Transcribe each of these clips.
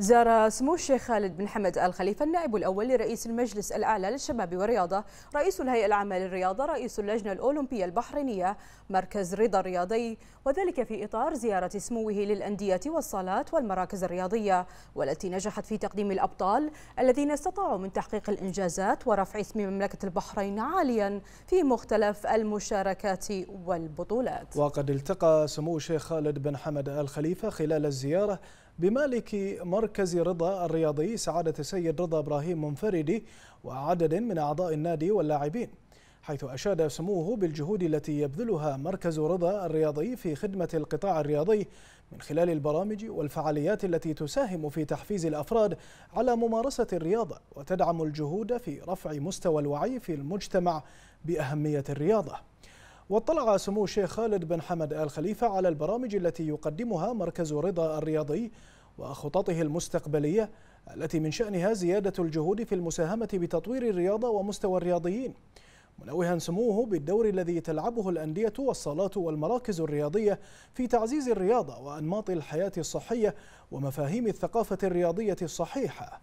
زار سمو الشيخ خالد بن حمد آل خليفة النائب الأول لرئيس المجلس الأعلى للشباب والرياضة رئيس الهيئة العامة للرياضة رئيس اللجنة الأولمبية البحرينية مركز رضا الرياضي وذلك في إطار زيارة سموه للأندية والصالات والمراكز الرياضية والتي نجحت في تقديم الأبطال الذين استطاعوا من تحقيق الإنجازات ورفع اسم مملكة البحرين عاليا في مختلف المشاركات والبطولات وقد التقى سمو الشيخ خالد بن حمد آل خليفة خلال الزيارة بمالك مركز رضا الرياضي سعادة السيد رضا إبراهيم منفردي وعدد من أعضاء النادي واللاعبين حيث أشاد سموه بالجهود التي يبذلها مركز رضا الرياضي في خدمة القطاع الرياضي من خلال البرامج والفعاليات التي تساهم في تحفيز الأفراد على ممارسة الرياضة وتدعم الجهود في رفع مستوى الوعي في المجتمع بأهمية الرياضة واطلع سمو الشيخ خالد بن حمد آل خليفة على البرامج التي يقدمها مركز رضا الرياضي وخططه المستقبلية التي من شأنها زيادة الجهود في المساهمة بتطوير الرياضة ومستوى الرياضيين منوها سموه بالدور الذي تلعبه الأندية والصالات والمراكز الرياضية في تعزيز الرياضة وأنماط الحياة الصحية ومفاهيم الثقافة الرياضية الصحيحة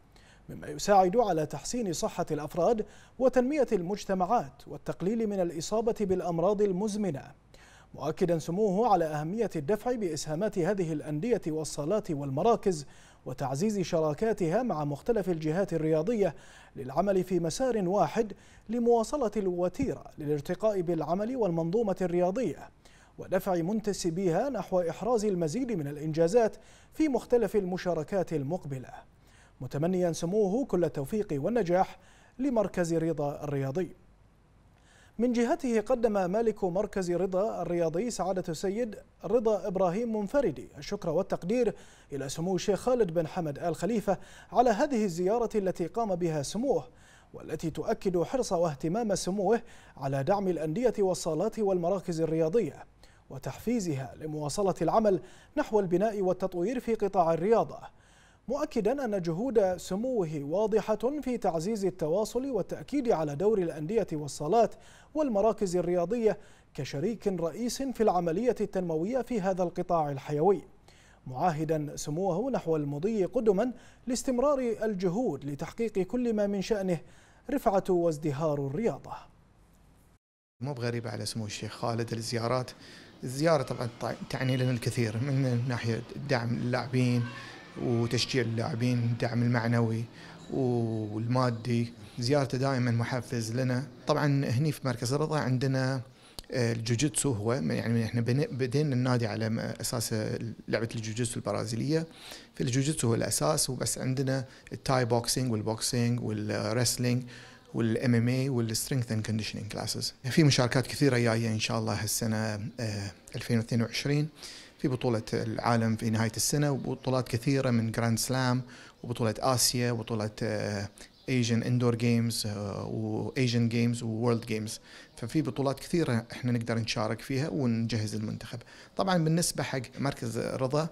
مما يساعد على تحسين صحة الأفراد وتنمية المجتمعات والتقليل من الإصابة بالأمراض المزمنة مؤكدا سموه على أهمية الدفع بإسهامات هذه الأندية والصالات والمراكز وتعزيز شراكاتها مع مختلف الجهات الرياضية للعمل في مسار واحد لمواصلة الوتيرة للارتقاء بالعمل والمنظومة الرياضية ودفع منتسبيها نحو إحراز المزيد من الإنجازات في مختلف المشاركات المقبلة متمنيا سموه كل التوفيق والنجاح لمركز رضا الرياضي من جهته قدم مالك مركز رضا الرياضي سعادة السيد رضا إبراهيم منفردي الشكر والتقدير إلى سمو الشيخ خالد بن حمد آل خليفة على هذه الزيارة التي قام بها سموه والتي تؤكد حرص واهتمام سموه على دعم الأندية والصالات والمراكز الرياضية وتحفيزها لمواصلة العمل نحو البناء والتطوير في قطاع الرياضة مؤكدا أن جهود سموه واضحة في تعزيز التواصل والتأكيد على دور الأندية والصالات والمراكز الرياضية كشريك رئيس في العملية التنموية في هذا القطاع الحيوي معاهدا سموه نحو المضي قدما لاستمرار الجهود لتحقيق كل ما من شأنه رفعة وازدهار الرياضة مو بغريبة على سمو الشيخ خالد الزيارات الزيارة طبعا تعني لنا الكثير من ناحية دعم اللاعبين وتشجيع اللاعبين الدعم المعنوي والمادي زيارته دائما محفز لنا طبعا هني في مركز الرضا عندنا آه، الجوجيتسو هو يعني احنا بدينا النادي على اساس لعبه الجوجيتسو البرازيليه فالجوجيتسو هو الاساس وبس عندنا التاي بوكسينج والبوكسينج والرسلينج والام ام اي والسترينث اند كونديشنينج كلاسز في مشاركات كثيره جايه ان شاء الله هالسنه 2022 آه، في بطولة العالم في نهاية السنة وبطولات كثيرة من جراند سلام وبطولة آسيا وبطولة ايجن اندور جيمز وايجن جيمز وورلد جيمز ففي بطولات كثيره احنا نقدر نشارك فيها ونجهز المنتخب طبعا بالنسبه حق مركز رضا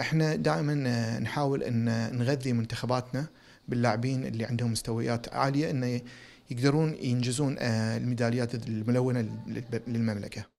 احنا دائما آه، نحاول ان آه، نغذي منتخباتنا باللاعبين اللي عندهم مستويات عاليه انه يقدرون ينجزون آه، الميداليات الملونه للمملكه